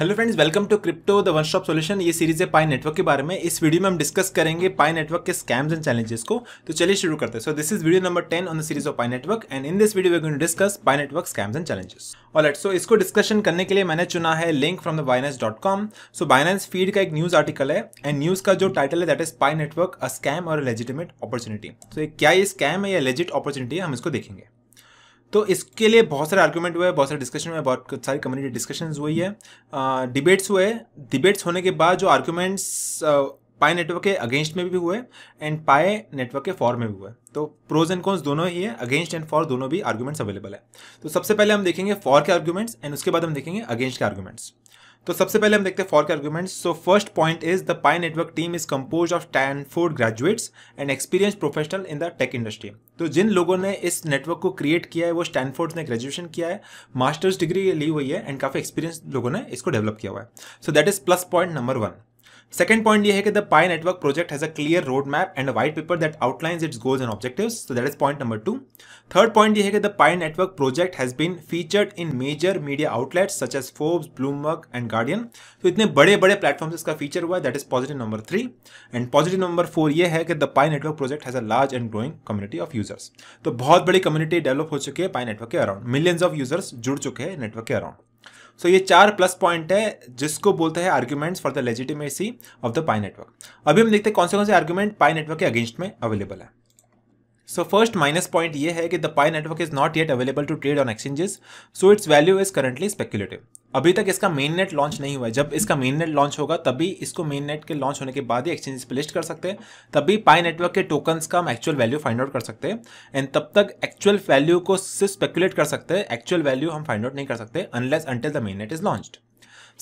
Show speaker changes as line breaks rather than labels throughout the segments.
hello friends welcome to crypto the one stop solution ये series है Pi Network के बारे में इस वीडियो में हम डिस्कस करेंगे पाई नेटवर्क के स्कैम्स एंड चैलेंजेस को तो चलिए शुरू करते हैं so this is video number ten on the series of Pi Network and in this video we going to discuss Pi Network scams and challenges और let so इसको discussion करने के लिए मैंने चुना है link from the Binance dot com so Binance feed का एक न्यूज आर्टिकल है एंड न्यूज का जो टाइटल है that is Pi Network a scam or legitimate opportunity so क्या ये स्कैम है या लेजिट अपॉर्चुनिटी है हम इसको देखेंगे तो इसके लिए बहुत सारे आर्ग्यूमेंट हुए बहुत सारे डिस्कशन हुए बहुत सारी कम्युनिटी डिस्कशन हुई है डिबेट्स हुए डिबेट्स होने के बाद जो आर्ग्यूमेंट्स पाए नेटवर्क के अगेंस्ट में भी हुए एंड पाए नेटवर्क के फॉर में भी हुए तो प्रोज एंड कॉन्स दोनों ही है अगेंस्ट एंड फॉर दोनों भी आर्ग्यूमेंट्स अवेलेबल है तो सबसे पहले हम देखेंगे फॉर के आर्ग्यूमेंट्स एंड उसके बाद हम देखेंगे अगेंस्ट के आर्ग्यूमेंट्स तो सबसे पहले हम देखते हैं फॉर के arguments so first point is the Pi Network team is compose of Stanford graduates and experience professional in the tech industry तो जिन लोगों ने इस नेटवर्क को क्रिएट किया है वो स्टैनफोर्ड ने ग्रेजुएशन किया है मास्टर्स डिग्री ली हुई है एंड काफ़ी एक्सपीरियंस लोगों ने इसको डेवलप किया हुआ है so that is plus point number one second point ये है कि the Pi Network project has a clear road map and white paper that outlines its goals and objectives so that is point number two third point ये है कि the Pi Network project has been featured in major media outlets such as Forbes Bloomberg and Guardian तो इतने बड़े बड़े platform इसका feature हुआ है that is positive number three and positive number four ये है कि the Pi Network project has a large and growing community of users तो बहुत बड़ी कम्युनिटी डेवलप हो चुकी है पाई नेटवर्क के अराउंड मिलियंस ऑफ यूजर्स जुड़ चुके हैं नेटवर्क के अराउंड सो so, ये चार प्लस पॉइंट है जिसको बोलते हैं arguments for the legitimacy of the Pi Network अभी हम देखते हैं कौन से कौन से आर्ग्यूमेंट पाई नेटवर्क के अगेंस्ट में अवेलेबल है सो फर्स्ट माइनस पॉइंट ये है कि the Pi network is not yet available to trade on exchanges so its value is currently speculative अभी तक इसका मेन नेट लॉन्च नहीं हुआ है जब इसका मेन नेट लॉन्च होगा तभी इसको मेन नेट के लॉन्च होने के बाद ही एक्सचेंज पे लिस्ट कर सकते हैं तभी पाई नेटवर्क के टोकन्स का हम एक्चुअल वैल्यू फाइंड आउट कर सकते हैं एंड तब तक एक्चुअल वैल्यू को सिर्फ स्पेकुलेट कर सकते हैं एक्चुअल वैल्यू हम फाइंड आउट नहीं कर सकते unless until the main net is launch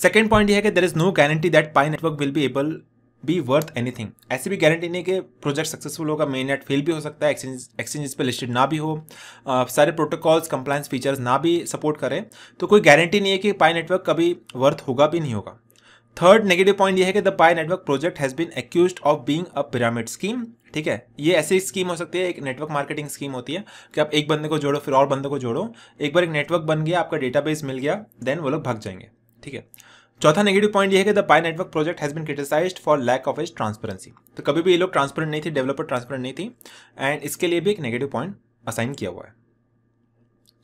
second point यह है कि there is no guarantee that Pi Network will be able be worth anything ऐसी भी गारंटी नहीं कि प्रोजेक्ट सक्सेसफुल होगा मेन नेट फेल भी हो सकता है एक्सचेंज एक्सचेंजेस पे लिस्टेड ना भी हो आ, सारे प्रोटोकॉल्स कंप्लायंस फीचर्स ना भी सपोर्ट करें तो कोई गारंटी नहीं है कि पाई नेटवर्क कभी वर्थ होगा भी नहीं होगा थर्ड नेगेटिव पॉइंट यह है कि the Pi Network project has been accuse of being a pyramid scheme ठीक है ये ऐसी स्कीम हो सकती है एक नेटवर्क मार्केटिंग स्कीम होती है कि आप एक बंदे को जोड़ो फिर और बंदे को जोड़ो एक बार एक नेटवर्क बन गया आपका डेटाबेस मिल गया देन वो लोग भाग जाएंगे ठीक है चौथा नेगेटिव पॉइंट यह है कि the Pi Network project has been criticised for lack of is transparency तो कभी भी ये लोग ट्रांसपेरेंट नहीं थे डेवलपर ट्रांसपेरेंट नहीं थी एंड इसके लिए भी एक नेगेटिव पॉइंट असाइन किया हुआ है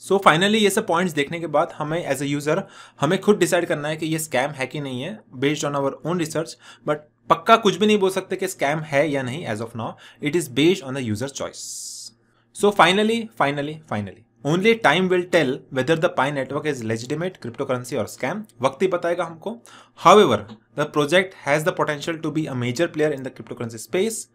सो so, फाइनली ये सब पॉइंट्स देखने के बाद हमें एज अ यूज़र हमें खुद डिसाइड करना है कि ये स्कैम है कि नहीं है based on our own research but पक्का कुछ भी नहीं बोल सकते कि स्कैम है या नहीं as of now it is based on the user choice so finally finally finally only time will tell whether the Pi network is legitimate crypto currency और स्कैम वक्त ही बताएगा हमको however the project has the potential to be a major player in the crypto currency space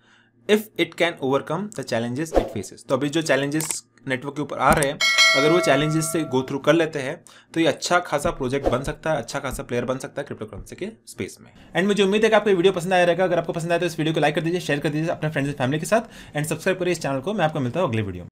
if it can overcome the challenges it faces तो अभी जो challenges network के ऊपर आ रहे हैं अगर वो चैलेंजेस से गो थ्रू कर लेते हैं तो ये अच्छा खासा प्रोजेक्ट बन सकता है अच्छा खासा प्लेयर बन सकता है क्रिप्टो करेंसी के स्पेस में एंड मुझे उम्मीद है कि आपको वीडियो पसंद आया रहेगा अगर आपको पसंद आया तो इस वीडियो को लाइक कर दीजिए शेयर कर दीजिए अपने फ्रेंड्स फैमिली के साथ एंड सब्सक्राइब करिए इस चैनल को मैं आपको मिलता हूँ अगले वीडियो